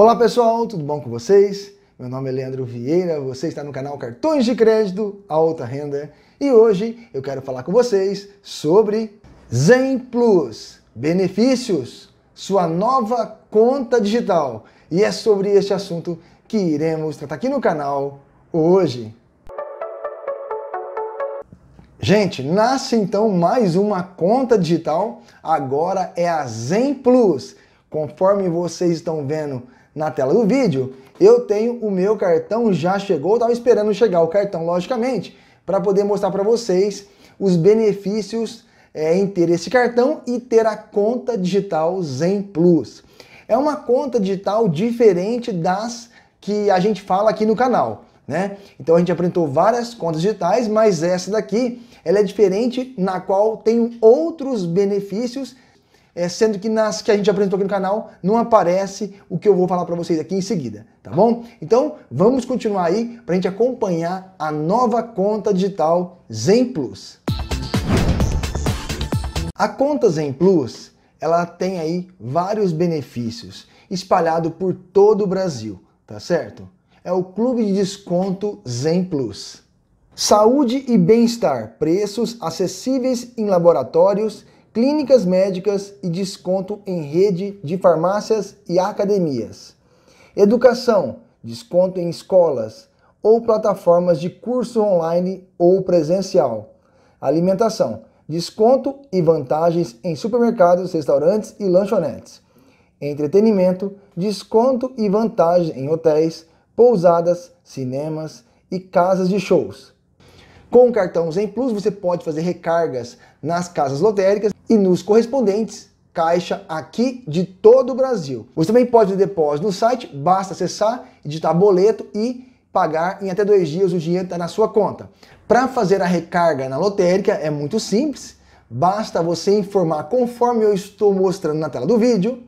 Olá pessoal, tudo bom com vocês? Meu nome é Leandro Vieira, você está no canal Cartões de Crédito Alta Renda e hoje eu quero falar com vocês sobre Zen Plus, benefícios, sua nova conta digital. E é sobre este assunto que iremos tratar aqui no canal hoje. Gente, nasce então mais uma conta digital, agora é a Zen Plus. Conforme vocês estão vendo na tela do vídeo, eu tenho o meu cartão já chegou, estava esperando chegar o cartão, logicamente, para poder mostrar para vocês os benefícios é, em ter esse cartão e ter a conta digital Zen Plus. É uma conta digital diferente das que a gente fala aqui no canal. Né? Então a gente apresentou várias contas digitais, mas essa daqui ela é diferente, na qual tem outros benefícios é, sendo que nas que a gente apresentou aqui no canal não aparece o que eu vou falar para vocês aqui em seguida, tá bom? Então vamos continuar aí para a gente acompanhar a nova conta digital Zen Plus. A conta Zen Plus ela tem aí vários benefícios espalhado por todo o Brasil, tá certo? É o Clube de Desconto Zen Plus. Saúde e bem-estar, preços acessíveis em laboratórios clínicas médicas e desconto em rede de farmácias e academias. Educação, desconto em escolas ou plataformas de curso online ou presencial. Alimentação, desconto e vantagens em supermercados, restaurantes e lanchonetes. Entretenimento, desconto e vantagens em hotéis, pousadas, cinemas e casas de shows. Com o cartão Zen Plus, você pode fazer recargas nas casas lotéricas e nos correspondentes caixa aqui de todo o Brasil. Você também pode fazer depósito no site, basta acessar, editar boleto e pagar em até dois dias o dinheiro está na sua conta. Para fazer a recarga na lotérica é muito simples, basta você informar conforme eu estou mostrando na tela do vídeo,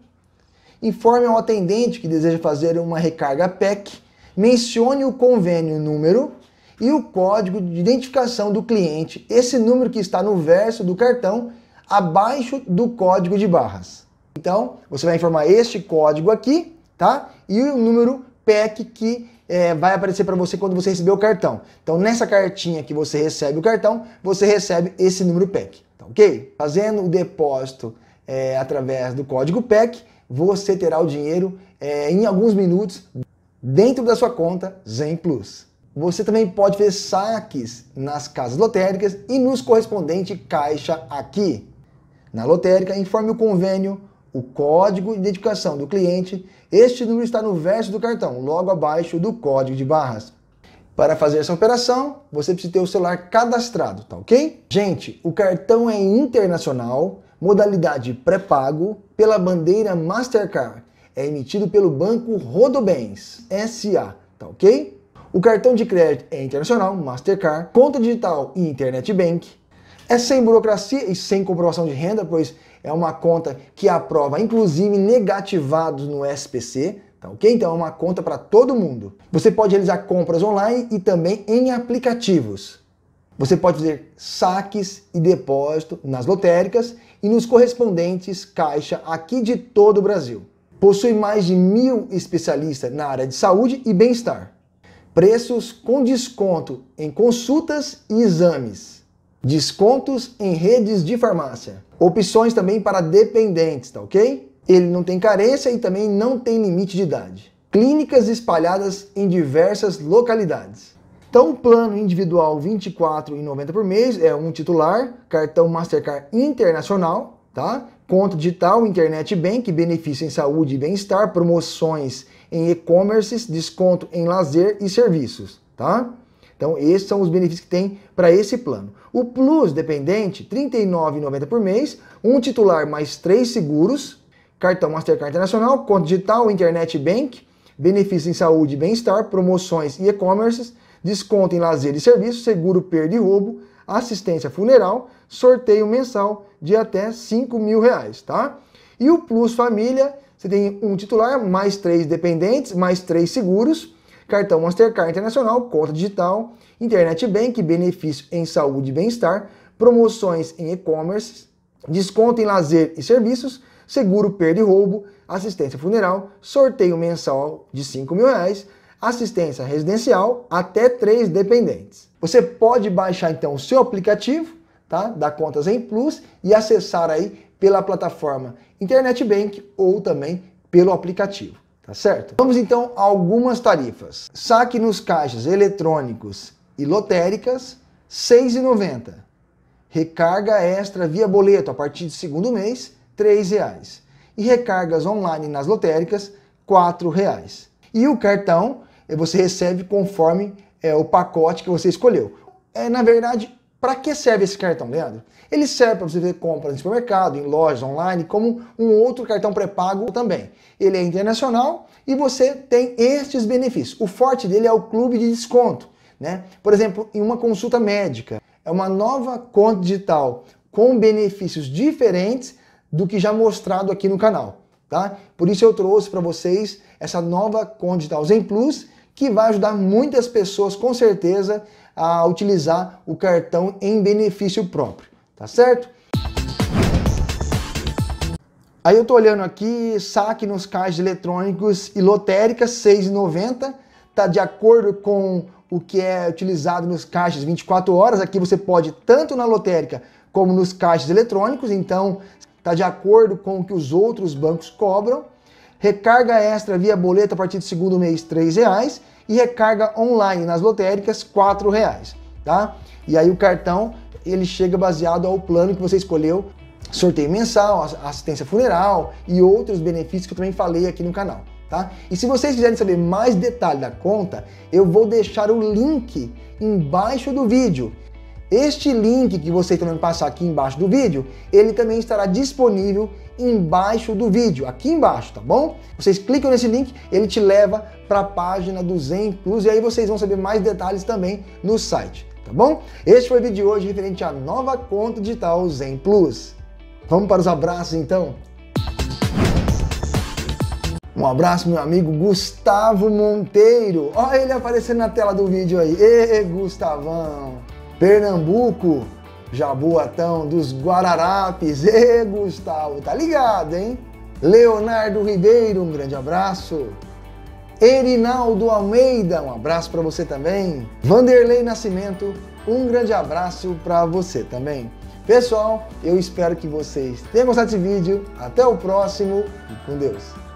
informe ao atendente que deseja fazer uma recarga PEC, mencione o convênio número e o código de identificação do cliente, esse número que está no verso do cartão abaixo do código de barras. Então, você vai informar este código aqui, tá? E o número PEC que é, vai aparecer para você quando você receber o cartão. Então, nessa cartinha que você recebe o cartão, você recebe esse número PEC, tá ok? Fazendo o depósito é, através do código PEC, você terá o dinheiro é, em alguns minutos dentro da sua conta Zen Plus. Você também pode fazer saques nas casas lotéricas e nos correspondente caixa aqui. Na lotérica, informe o convênio, o código de identificação do cliente. Este número está no verso do cartão, logo abaixo do código de barras. Para fazer essa operação, você precisa ter o celular cadastrado, tá ok? Gente, o cartão é internacional, modalidade pré-pago, pela bandeira Mastercard. É emitido pelo banco Rodobens SA, tá ok? O cartão de crédito é internacional, Mastercard, conta digital e Internet Bank. É sem burocracia e sem comprovação de renda, pois é uma conta que aprova, inclusive negativados no SPC, tá ok? Então é uma conta para todo mundo. Você pode realizar compras online e também em aplicativos. Você pode fazer saques e depósito nas lotéricas e nos correspondentes caixa aqui de todo o Brasil. Possui mais de mil especialistas na área de saúde e bem-estar. Preços com desconto em consultas e exames Descontos em redes de farmácia. Opções também para dependentes, tá ok? Ele não tem carência e também não tem limite de idade. Clínicas espalhadas em diversas localidades. Então, plano individual R$ 24,90 por mês é um titular, cartão Mastercard Internacional, tá? Conta digital, internet bank, benefício em saúde e bem-estar, promoções em e-commerces, desconto em lazer e serviços, tá? Então, esses são os benefícios que tem para esse plano. O Plus dependente, R$ 39,90 por mês, um titular mais três seguros, cartão Mastercard Internacional, conta digital, internet bank, benefícios em saúde e bem-estar, promoções e e commerce desconto em lazer e serviço, seguro perda e roubo, assistência funeral, sorteio mensal de até R$ mil reais, tá? E o Plus Família, você tem um titular, mais três dependentes, mais três seguros, cartão Mastercard Internacional, conta digital, Internet Bank, benefício em saúde e bem-estar, promoções em e-commerce, desconto em lazer e serviços, seguro perda e roubo, assistência funeral, sorteio mensal de 5 mil reais, assistência residencial até três dependentes. Você pode baixar então o seu aplicativo tá, da Contas em Plus e acessar aí pela plataforma Internet Bank ou também pelo aplicativo tá certo? Vamos então a algumas tarifas. Saque nos caixas eletrônicos e lotéricas, R$ 6,90. Recarga extra via boleto a partir do segundo mês, R$ 3,00. E recargas online nas lotéricas, R$ 4,00. E o cartão é você recebe conforme é, o pacote que você escolheu. É, na verdade, para que serve esse cartão, Leandro? Ele serve para você fazer compras no supermercado, em lojas online, como um outro cartão pré-pago também. Ele é internacional e você tem estes benefícios. O forte dele é o clube de desconto, né? Por exemplo, em uma consulta médica, é uma nova conta digital com benefícios diferentes do que já mostrado aqui no canal, tá? Por isso eu trouxe para vocês essa nova conta digital Zen Plus que vai ajudar muitas pessoas com certeza a utilizar o cartão em benefício próprio, tá certo? Aí eu tô olhando aqui, saque nos caixas eletrônicos e lotéricas 6,90, tá de acordo com o que é utilizado nos caixas 24 horas. Aqui você pode tanto na lotérica como nos caixas eletrônicos, então tá de acordo com o que os outros bancos cobram recarga extra via boleto a partir do segundo mês R$ reais e recarga online nas lotéricas R$ reais, tá? E aí o cartão ele chega baseado ao plano que você escolheu, sorteio mensal, assistência funeral e outros benefícios que eu também falei aqui no canal. Tá? E se vocês quiserem saber mais detalhes da conta, eu vou deixar o link embaixo do vídeo. Este link que vocês estão também passar aqui embaixo do vídeo, ele também estará disponível embaixo do vídeo, aqui embaixo, tá bom? Vocês clicam nesse link, ele te leva para a página do Zen Plus e aí vocês vão saber mais detalhes também no site, tá bom? Este foi o vídeo de hoje referente à nova conta digital Zen Plus. Vamos para os abraços então? Um abraço, meu amigo Gustavo Monteiro. Olha ele aparecendo na tela do vídeo aí. Ê, Gustavão! Pernambuco, Jaboatão dos Guararapes. E Gustavo, tá ligado, hein? Leonardo Ribeiro, um grande abraço. Erinaldo Almeida, um abraço para você também. Vanderlei Nascimento, um grande abraço para você também. Pessoal, eu espero que vocês tenham gostado desse vídeo. Até o próximo e com Deus.